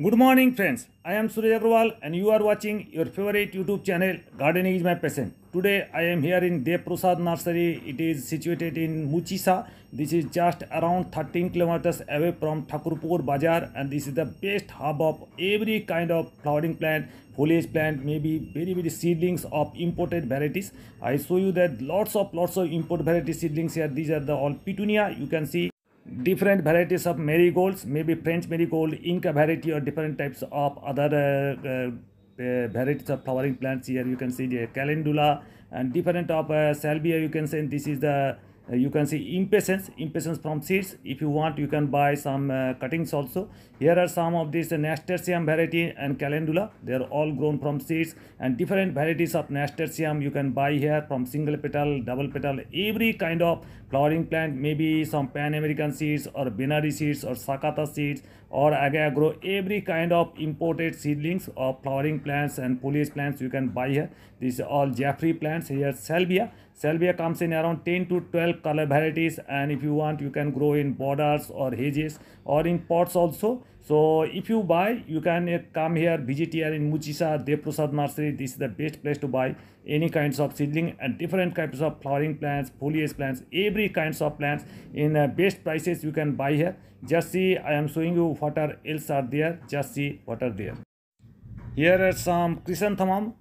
Good morning friends, I am Suraj Agrawal and you are watching your favorite YouTube channel Gardening is my passion. Today I am here in Dev Prasad Nursery. It is situated in Muchisa. This is just around 13 kilometers away from Thakurpur Bazar, and this is the best hub of every kind of flowering plant, foliage plant, maybe very very seedlings of imported varieties. I show you that lots of lots of import variety seedlings here. These are the all petunia. You can see different varieties of marigolds, maybe French marigold, Inca variety or different types of other uh, uh, uh, varieties of flowering plants here. You can see the calendula and different of uh, salvia. You can see this is the uh, you can see impatience impatience from seeds if you want you can buy some uh, cuttings also here are some of these uh, nasturtium variety and calendula they are all grown from seeds and different varieties of nasturtium you can buy here from single petal double petal every kind of flowering plant maybe some pan american seeds or binary seeds or sakata seeds or again, grow every kind of imported seedlings of flowering plants and foliage plants you can buy here These are all jeffrey plants here salvia salvia comes in around 10 to 12 color varieties and if you want you can grow in borders or hedges or in pots also so if you buy, you can uh, come here, visit here in Muchisa, Deprosad Nursery. This is the best place to buy any kinds of seedling and different kinds of flowering plants, foliage plants, every kinds of plants in uh, best prices you can buy here. Just see, I am showing you what are else are there. Just see what are there. Here are some chrysanthemum.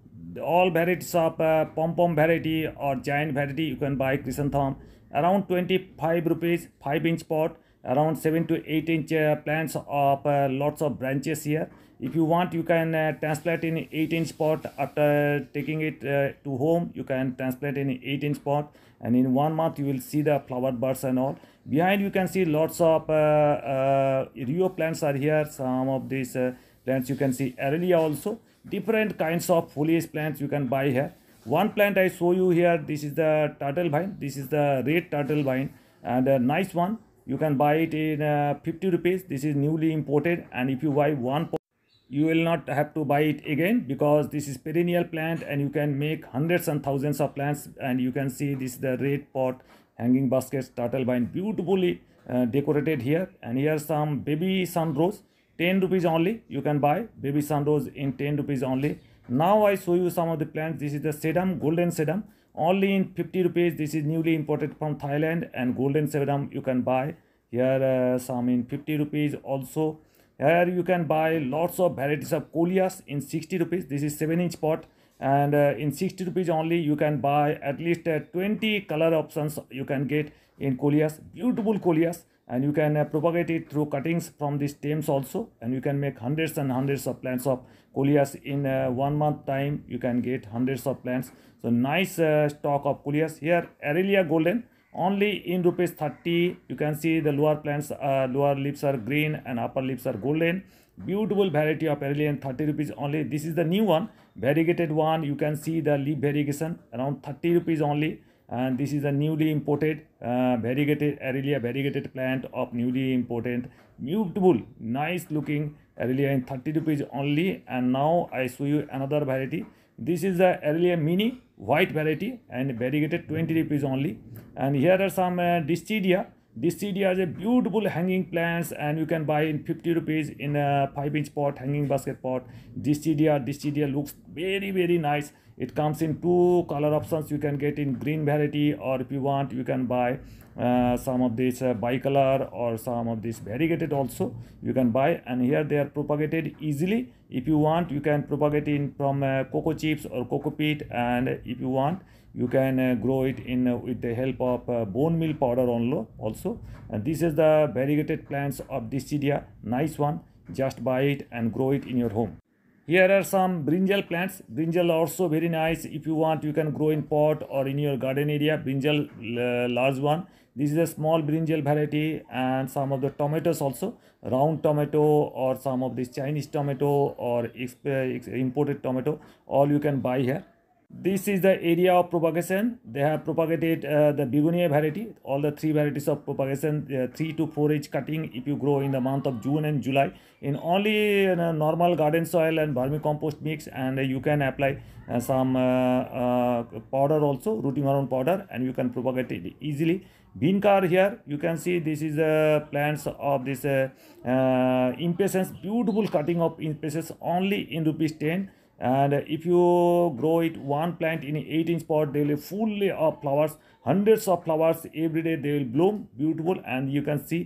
All varieties of uh, pom pom variety or giant variety you can buy chrysanthemum around 25 rupees 5 inch pot around 7 to 8 inch uh, plants of uh, lots of branches here if you want you can uh, transplant in 8 inch pot after taking it uh, to home you can transplant in 8 inch pot and in one month you will see the flower buds and all behind you can see lots of uh, uh, rio plants are here some of these plants you can see Aurelia also different kinds of foliage plants you can buy here one plant i show you here this is the turtle vine this is the red turtle vine and a nice one you can buy it in uh, 50 rupees this is newly imported and if you buy one you will not have to buy it again because this is perennial plant and you can make hundreds and thousands of plants and you can see this the red pot hanging basket turtle vine beautifully uh, decorated here and here some baby sun rose 10 rupees only you can buy baby sun rose in 10 rupees only now i show you some of the plants this is the sedum golden sedum only in 50 rupees this is newly imported from thailand and golden sedum you can buy here uh, some in 50 rupees also here you can buy lots of varieties of coleus in 60 rupees this is 7 inch pot and uh, in 60 rupees only you can buy at least uh, 20 color options you can get in coleus beautiful coleus and you can uh, propagate it through cuttings from the stems also and you can make hundreds and hundreds of plants of coleus in uh, one month time you can get hundreds of plants so nice uh, stock of coleus here aurelia golden only in rupees 30 you can see the lower plants uh, lower leaves are green and upper leaves are golden beautiful variety of Aurelian 30 rupees only this is the new one variegated one you can see the leaf variegation around 30 rupees only and this is a newly imported uh, variegated Aurelia variegated plant of newly imported beautiful nice looking Aurelia in 30 rupees only and now I show you another variety this is the Aurelia mini white variety and variegated 20 rupees only and here are some uh, distidia this CD has a beautiful hanging plants and you can buy in 50 rupees in a 5 inch pot, hanging basket pot. This CDR, this CDR looks very, very nice. It comes in two color options. You can get in green variety or if you want, you can buy uh, some of these uh, bicolor or some of these variegated also you can buy and here they are propagated easily if you want you can propagate in from uh, cocoa chips or cocoa peat and if you want you can uh, grow it in uh, with the help of uh, bone meal powder only also and this is the variegated plants of distidia nice one just buy it and grow it in your home here are some brinjal plants brinjal also very nice if you want you can grow in pot or in your garden area brinjal large one this is a small brinjal variety and some of the tomatoes also round tomato or some of this chinese tomato or uh, imported tomato all you can buy here this is the area of propagation. They have propagated uh, the begonia variety, all the three varieties of propagation, uh, 3 to 4 inch cutting if you grow in the month of June and July in only uh, normal garden soil and vermicompost mix and uh, you can apply uh, some uh, powder also, rooting around powder and you can propagate it easily. Bean car here, you can see this is the plants of this uh, impatience, beautiful cutting of impatience only in rupees 10 and if you grow it one plant in 18 spot pot they will be fully of flowers hundreds of flowers every day they will bloom beautiful and you can see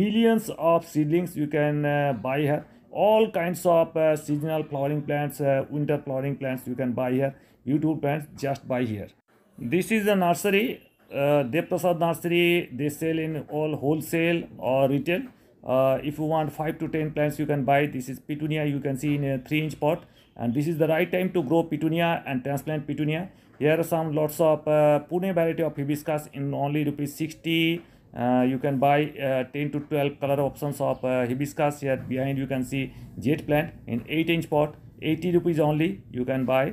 millions of seedlings you can uh, buy here all kinds of uh, seasonal flowering plants uh, winter flowering plants you can buy here beautiful plants just buy here this is a nursery uh, prasad nursery they sell in all wholesale or retail uh, if you want 5 to 10 plants you can buy this is petunia you can see in a 3 inch pot and this is the right time to grow petunia and transplant petunia here are some lots of uh, pune variety of hibiscus in only rupees 60 uh, you can buy uh, 10 to 12 color options of uh, hibiscus here behind you can see jet plant in 8 inch pot 80 rupees only you can buy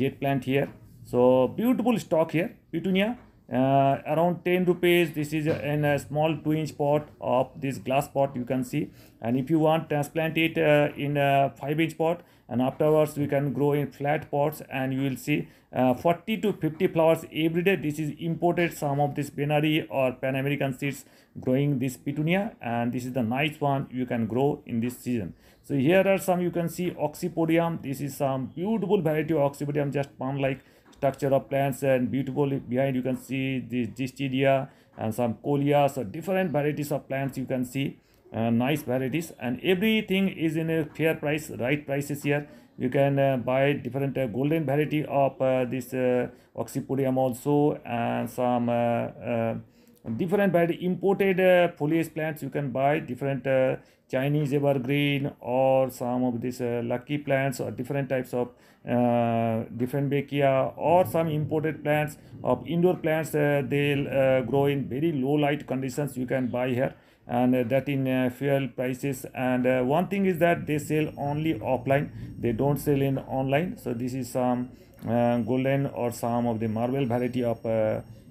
jet plant here so beautiful stock here petunia uh, around 10 rupees this is in a small 2 inch pot of this glass pot you can see and if you want transplant it uh, in a 5 inch pot and afterwards we can grow in flat pots and you will see uh, 40 to 50 flowers every day this is imported some of this binary or pan american seeds growing this petunia and this is the nice one you can grow in this season so here are some you can see oxypodium this is some beautiful variety of oxypodium just palm like structure of plants and beautiful behind you can see the gistidia and some coleas so different varieties of plants you can see uh, nice varieties and everything is in a fair price right prices here you can uh, buy different uh, golden variety of uh, this uh, oxypodium also and some uh, different but imported uh, foliage plants you can buy different uh, chinese evergreen or some of these uh, lucky plants or different types of uh, different bakia or some imported plants of indoor plants uh, they uh, grow in very low light conditions you can buy here and uh, that in fuel prices and one thing is that they sell only offline they don't sell in online so this is some golden or some of the marble variety of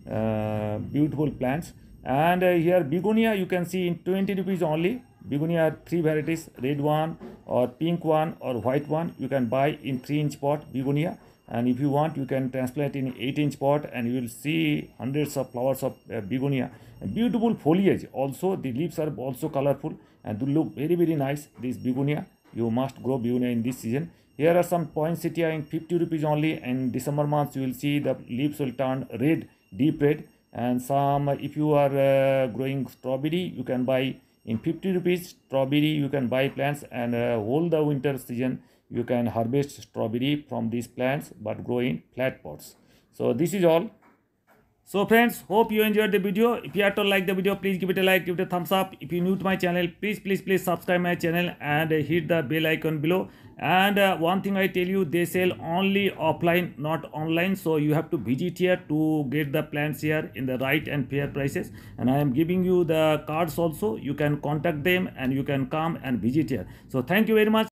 uh, beautiful plants and uh, here begonia you can see in 20 rupees only begonia three varieties red one or pink one or white one you can buy in 3 inch pot begonia and if you want you can transplant in 8 inch pot and you will see hundreds of flowers of uh, begonia and beautiful foliage also the leaves are also colorful and they look very very nice this begonia you must grow begonia in this season here are some poinsettia in 50 rupees only in december months you will see the leaves will turn red deep red and some if you are uh, growing strawberry you can buy in 50 rupees strawberry you can buy plants and uh, all the winter season you can harvest strawberry from these plants but grow in flat pots so this is all so friends, hope you enjoyed the video. If you had to like the video, please give it a like, give it a thumbs up. If you new to my channel, please, please, please subscribe my channel and hit the bell icon below. And uh, one thing I tell you, they sell only offline, not online. So you have to visit here to get the plants here in the right and fair prices. And I am giving you the cards also. You can contact them and you can come and visit here. So thank you very much.